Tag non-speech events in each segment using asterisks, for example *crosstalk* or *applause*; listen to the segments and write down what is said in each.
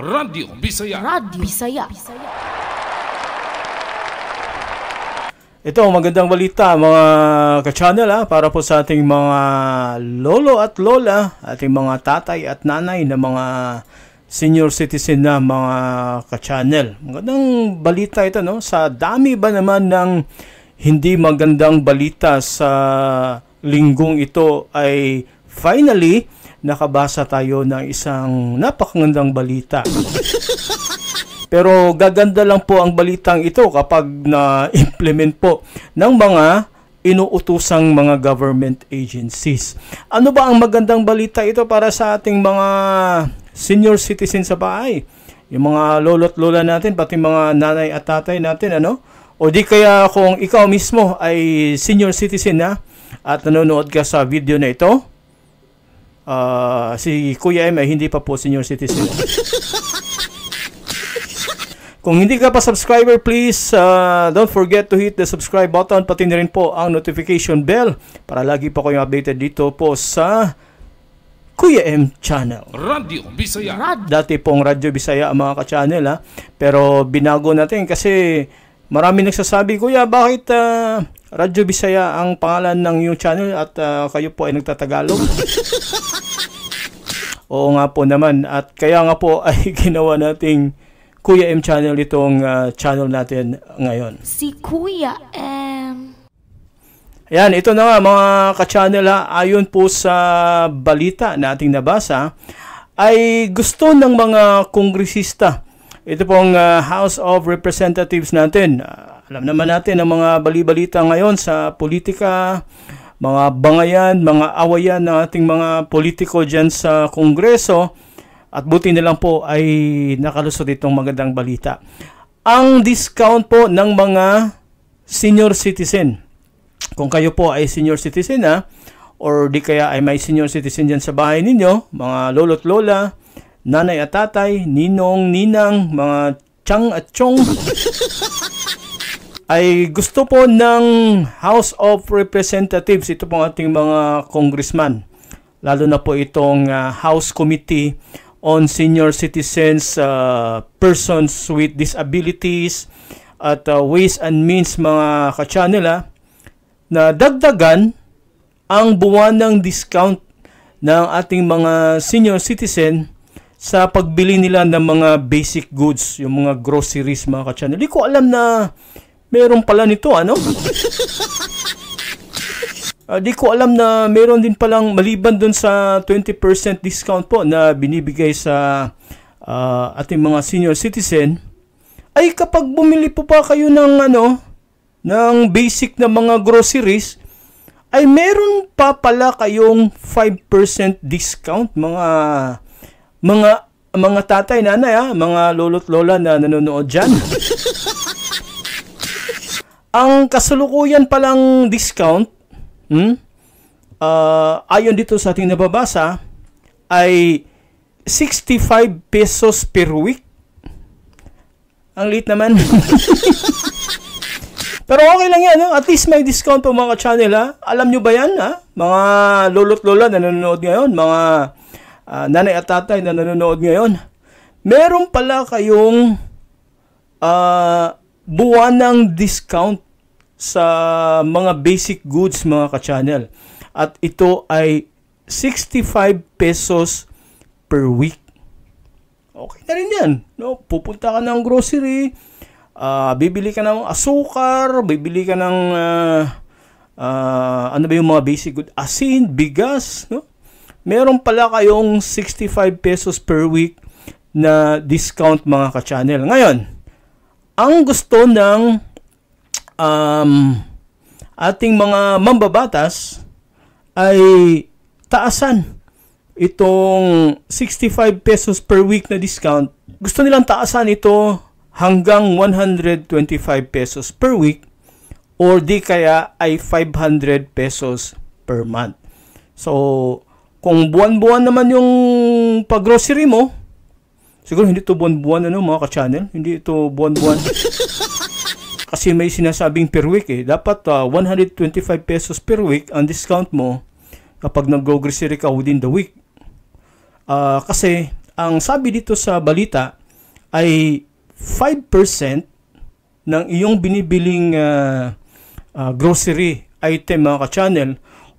Radio Bisaya. Radio Bisaya. Bisaya. Ito, magandang balita mga ka-channel ha, ah, para po sa ating mga lolo at lola, ating mga tatay at nanay na mga senior citizen na mga ka-channel. Magandang balita ito no, sa dami ba naman ng hindi magandang balita sa linggong ito ay finally nakabasa tayo ng isang napakagandang balita. Pero gaganda lang po ang balitang ito kapag na-implement po ng mga inuutosang mga government agencies. Ano ba ang magandang balita ito para sa ating mga senior citizen sa bahay? Yung mga lolo't lola natin, pati mga nanay at tatay natin, ano? O di kaya kung ikaw mismo ay senior citizen na at nanonood ka sa video na ito, uh, si Kuya M ay hindi pa po senior citizen. Kung hindi ka pa subscriber, please uh, don't forget to hit the subscribe button pati na rin po ang notification bell para lagi po kayong updated dito po sa Kuya M Channel. Radyo Bisaya. Dati pong Radyo Bisaya ang mga ka-channel ha. Pero binago natin kasi Marami nagsasabi, Kuya, bakit uh, Radyo Bisaya ang pangalan ng new channel at uh, kayo po ay nagtatagalog? *laughs* Oo nga po naman. At kaya nga po ay *laughs* ginawa nating Kuya M channel itong uh, channel natin ngayon. Si Kuya M. Ayan, ito na nga mga ka-channel ha. Ayon po sa balita nating nabasa, ay gusto ng mga kongresista ito pong uh, ah, House of Representatives natin. Uh, alam naman natin ang mga balibalita ngayon sa politika, mga bangayan, mga awayan ng ating mga politiko dyan sa Kongreso. At buti na lang po ay nakalusot itong magandang balita. Ang discount po ng mga senior citizen. Kung kayo po ay senior citizen ha, ah, or di kaya ay may senior citizen dyan sa bahay ninyo, mga lolo't lola, nanay at tatay, ninong, ninang, mga chang at chong *laughs* ay gusto po ng House of Representatives. Ito pong ating mga congressman. Lalo na po itong uh, House Committee on Senior Citizens, uh, Persons with Disabilities, at uh, Ways and Means mga kachanela na dagdagan ang buwan ng discount ng ating mga senior citizen sa pagbili nila ng mga basic goods, yung mga groceries mga ka-channel. Hindi ko alam na meron pala nito, ano? Uh, *laughs* di ko alam na meron din palang maliban doon sa 20% discount po na binibigay sa uh, ating mga senior citizen ay kapag bumili po pa kayo ng ano ng basic na mga groceries ay meron pa pala kayong 5% discount mga mga mga tatay, nanay, ha? Ah. mga lolo't lola na nanonood diyan. Ang kasalukuyan palang discount, hmm? uh, ayon dito sa ating nababasa, ay 65 pesos per week. Ang liit naman. *laughs* Pero okay lang yan, no? at least may discount po mga channel ha. Alam nyo ba yan ha? Mga lolo't lola na nanonood ngayon, mga uh, nanay at tatay na nanonood ngayon, meron pala kayong uh, buwanang discount sa mga basic goods mga ka-channel. At ito ay 65 pesos per week. Okay na rin yan. No? Pupunta ka ng grocery, uh, bibili ka ng asukar, bibili ka ng uh, uh, ano ba yung mga basic goods, asin, bigas, no? meron pala kayong 65 pesos per week na discount mga ka-channel. Ngayon, ang gusto ng um, ating mga mambabatas ay taasan itong 65 pesos per week na discount. Gusto nilang taasan ito hanggang 125 pesos per week or di kaya ay 500 pesos per month. So, kung buwan-buwan naman yung paggrocery mo, siguro hindi to buwan-buwan ano mga ka-channel, hindi ito buwan-buwan. *laughs* Kasi may sinasabing per week eh. Dapat uh, ah, 125 pesos per week ang discount mo kapag nag-grocery ka within the week. Uh, kasi ang sabi dito sa balita ay 5% ng iyong binibiling uh, uh, grocery item mga ka-channel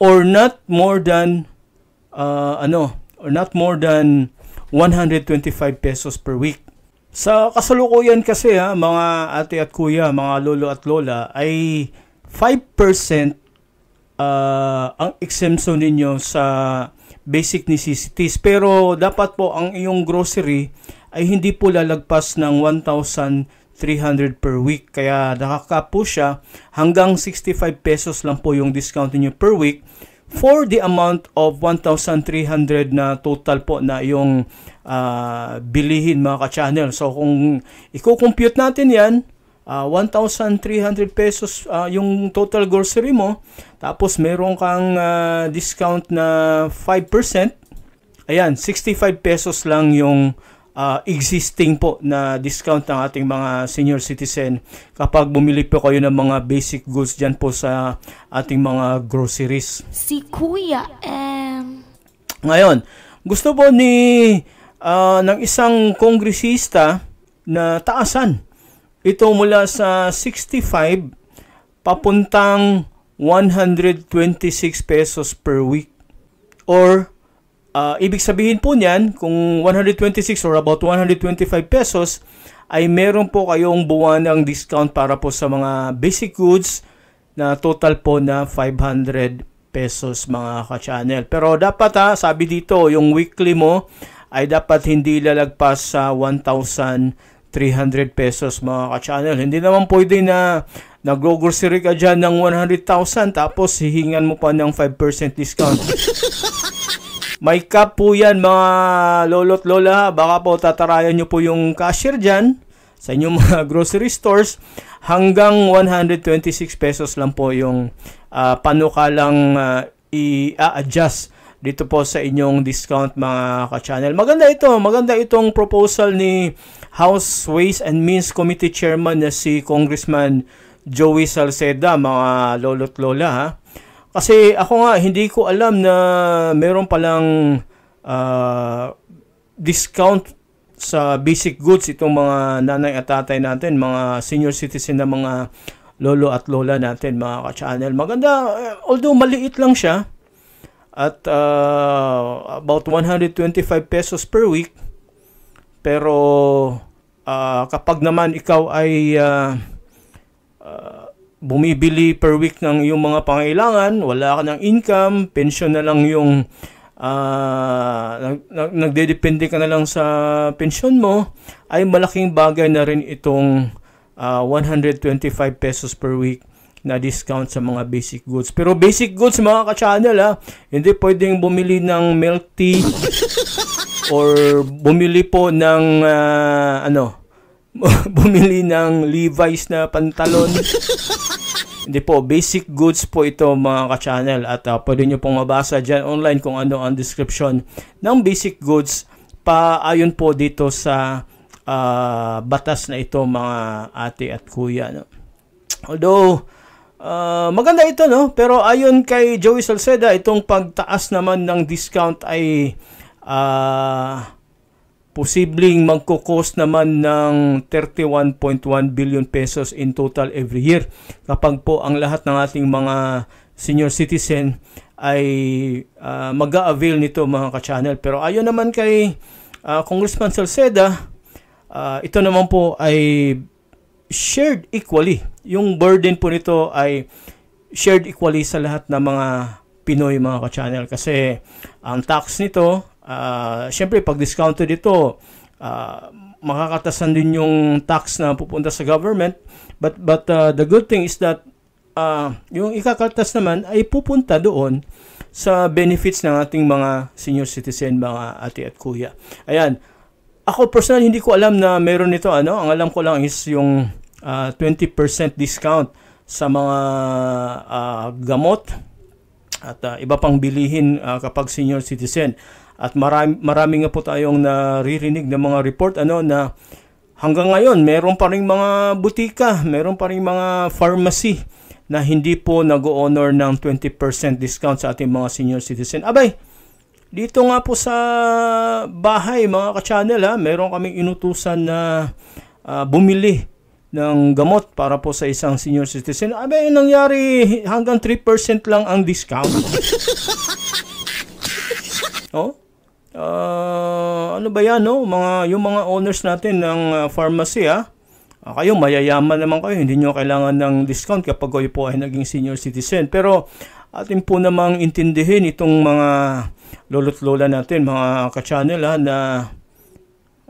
or not more than uh, ano, or not more than 125 pesos per week. Sa kasalukuyan kasi ha, mga ate at kuya, mga lolo at lola, ay 5% uh, ang exemption ninyo sa basic necessities. Pero dapat po ang iyong grocery ay hindi po lalagpas ng 1,300 per week. Kaya nakaka po siya hanggang 65 pesos lang po yung discount niyo per week for the amount of 1,300 na total po na yung uh, bilihin mga ka-channel. So kung i-compute natin yan, uh, ah, 1,300 pesos uh, yung total grocery mo. Tapos meron kang uh, discount na 5%. Ayan, 65 pesos lang yung uh, existing po na discount ng ating mga senior citizen kapag bumili po kayo ng mga basic goods dyan po sa ating mga groceries. Si Kuya M. Ngayon, gusto po ni uh, ng isang kongresista na taasan ito mula sa 65 papuntang 126 pesos per week or Uh, ibig sabihin po niyan, kung 126 or about 125 pesos, ay meron po kayong buwanang discount para po sa mga basic goods na total po na 500 pesos mga ka-channel. Pero dapat ha, sabi dito, yung weekly mo ay dapat hindi lalagpas sa 1,300 pesos mga ka-channel. Hindi naman pwede na nag-grocery ka dyan ng 100,000 tapos hihingan mo pa ng 5% discount. *laughs* May cup po yan mga lolo't lola. Baka po tatarayan nyo po yung cashier dyan sa inyong *laughs* mga grocery stores. Hanggang 126 pesos lang po yung uh, panukalang uh, ah, i-adjust dito po sa inyong discount mga ka-channel. Maganda ito. Maganda itong proposal ni House Ways and Means Committee Chairman na si Congressman Joey Salceda, mga lolo't lola ha. Kasi ako nga, hindi ko alam na meron palang uh, discount sa basic goods itong mga nanay at tatay natin, mga senior citizen na mga lolo at lola natin, mga ka-channel. Maganda, eh, although maliit lang siya, at uh, about 125 pesos per week. Pero uh, kapag naman ikaw ay uh, uh, bumibili per week ng iyong mga pangailangan, wala ka ng income, pension na lang yung uh, nag, nag, nagdedepende ka na lang sa pension mo, ay malaking bagay na rin itong uh, ah, 125 pesos per week na discount sa mga basic goods. Pero basic goods mga ka-channel ha, ah, hindi pwedeng bumili ng milk tea or bumili po ng uh, ano, *laughs* bumili ng Levi's na pantalon. *laughs* Hindi po, basic goods po ito mga ka-channel at uh, pwede nyo pong mabasa dyan online kung ano ang description ng basic goods paayon po dito sa uh, batas na ito mga ate at kuya. No? Although, uh, maganda ito no, pero ayon kay Joey Salceda, itong pagtaas naman ng discount ay uh, posibleng magkukos naman ng 31.1 billion pesos in total every year kapag po ang lahat ng ating mga senior citizen ay uh, mag-a-avail nito mga ka-channel. Pero ayon naman kay uh, Congressman Salceda, uh, ito naman po ay shared equally. Yung burden po nito ay shared equally sa lahat ng mga Pinoy mga ka-channel kasi ang tax nito Uh, ah, Siyempre, pag discounted ito, uh, makakatasan din yung tax na pupunta sa government. But, but uh, the good thing is that uh, yung ikakatas naman ay pupunta doon sa benefits ng ating mga senior citizen, mga ate at kuya. Ayan. Ako personal hindi ko alam na meron nito ano. Ang alam ko lang is yung uh, 20% discount sa mga uh, gamot at uh, iba pang bilihin uh, kapag senior citizen. At marami, marami nga po tayong naririnig ng mga report ano na hanggang ngayon meron pa rin mga butika, meron pa rin mga pharmacy na hindi po nag-honor ng 20% discount sa ating mga senior citizen. Abay, dito nga po sa bahay mga ka-channel ha, meron kaming inutusan na uh, bumili ng gamot para po sa isang senior citizen. Abay, nangyari hanggang 3% lang ang discount. *laughs* oh? uh, ano ba yan, no? Mga, yung mga owners natin ng uh, pharmacy, ha? Uh, ah, kayo, mayayaman naman kayo. Hindi niyo kailangan ng discount kapag kayo po ay naging senior citizen. Pero, atin po namang intindihin itong mga lolo't lola natin, mga ka-channel, ha, na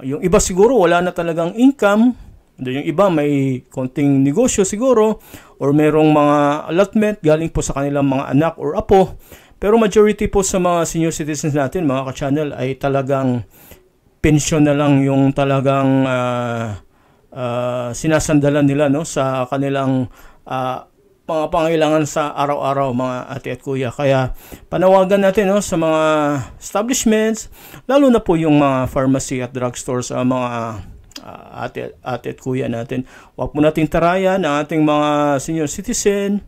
yung iba siguro wala na talagang income, yung iba may konting negosyo siguro or merong mga allotment galing po sa kanilang mga anak or apo pero majority po sa mga senior citizens natin, mga ka-channel, ay talagang pension na lang yung talagang uh, uh, sinasandalan nila no sa kanilang uh, mga pangailangan sa araw-araw mga ate at kuya. Kaya panawagan natin no, sa mga establishments, lalo na po yung mga pharmacy at drugstores, uh, mga uh, ate, ate at kuya natin. Huwag po nating tarayan ang ating mga senior citizen,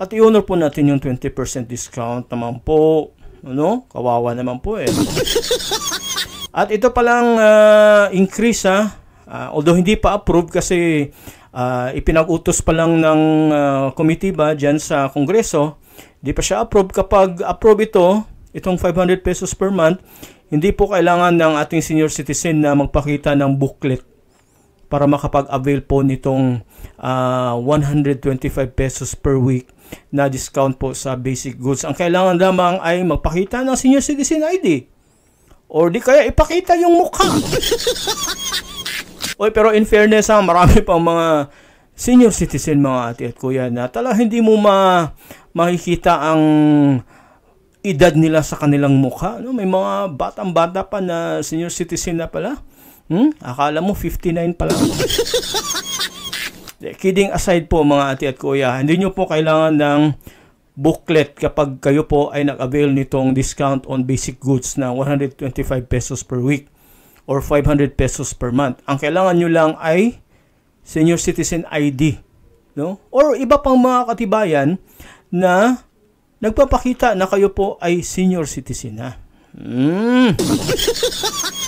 at i-honor po natin yung 20% discount naman po. Ano? Kawawa naman po eh. At ito palang uh, increase ha. Uh, ah, although hindi pa approved kasi uh, ipinag-utos pa lang ng uh, committee ba dyan sa Kongreso, hindi pa siya approved. Kapag approve ito, itong 500 pesos per month, hindi po kailangan ng ating senior citizen na magpakita ng booklet para makapag-avail po nitong uh, 125 pesos per week na discount po sa basic goods. Ang kailangan lamang ay magpakita ng senior citizen ID. Or di kaya ipakita yung mukha. *laughs* Oy, pero in fairness ha, marami pang mga senior citizen mga ate at kuya na tala hindi mo ma makikita ang edad nila sa kanilang mukha. No? May mga batang-bata pa na senior citizen na pala. Hmm? Akala mo 59 pala. *laughs* Kidding aside po mga ate at kuya, hindi nyo po kailangan ng booklet kapag kayo po ay nag-avail nitong discount on basic goods na 125 pesos per week or 500 pesos per month. Ang kailangan nyo lang ay senior citizen ID. No? Or iba pang mga katibayan na nagpapakita na kayo po ay senior citizen na. Mm. *laughs*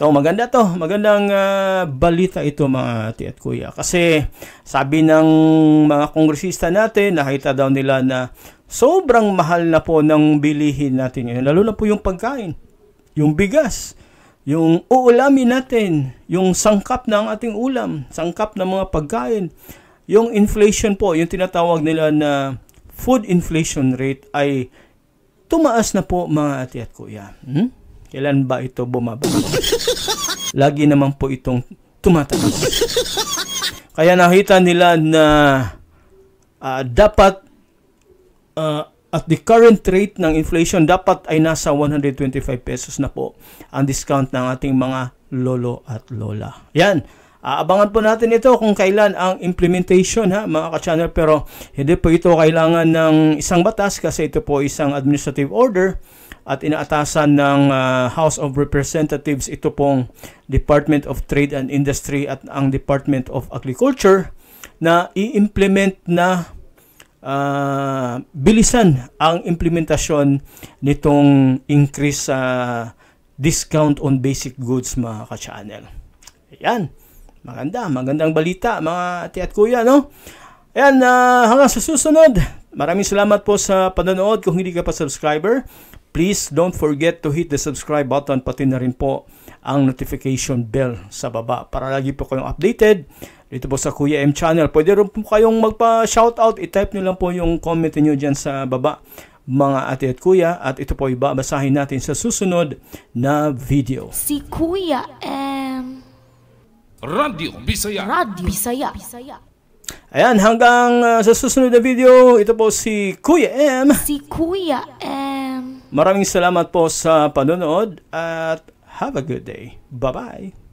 To, oh, maganda to. Magandang uh, balita ito mga ati at kuya. Kasi sabi ng mga kongresista natin, nakita daw nila na sobrang mahal na po ng bilihin natin ngayon. Lalo na po yung pagkain, yung bigas, yung uulamin natin, yung sangkap ng ating ulam, sangkap ng mga pagkain. Yung inflation po, yung tinatawag nila na food inflation rate ay tumaas na po mga ati at kuya. Hmm? Kailan ba ito bumaba? Lagi naman po itong tumataas. Kaya nakita nila na uh, dapat uh, at the current rate ng inflation dapat ay nasa 125 pesos na po ang discount ng ating mga lolo at lola. Yan. abangan po natin ito kung kailan ang implementation ha mga ka-channel pero hindi po ito kailangan ng isang batas kasi ito po isang administrative order at inaatasan ng uh, House of Representatives ito pong Department of Trade and Industry at ang Department of Agriculture na i-implement na uh, bilisan ang implementasyon nitong increase sa uh, discount on basic goods mga ka-channel. Ayan. Maganda, magandang balita mga ate at kuya, no? Ayan, uh, hanggang sa susunod. Maraming salamat po sa panonood. Kung hindi ka pa subscriber, Please don't forget to hit the subscribe button pati na rin po ang notification bell sa baba para lagi po kayong updated dito po sa Kuya M Channel. Pwede rin po kayong magpa-shoutout. I-type nyo lang po yung comment niyo dyan sa baba mga ate at kuya at ito po ibabasahin natin sa susunod na video. Si Kuya M. Radio Bisaya. Radio Bisaya. Bisaya. Ayan, hanggang uh, sa susunod na video, ito po si Kuya M. Si Kuya M. Maraming salamat po sa panonood at have a good day. Bye-bye!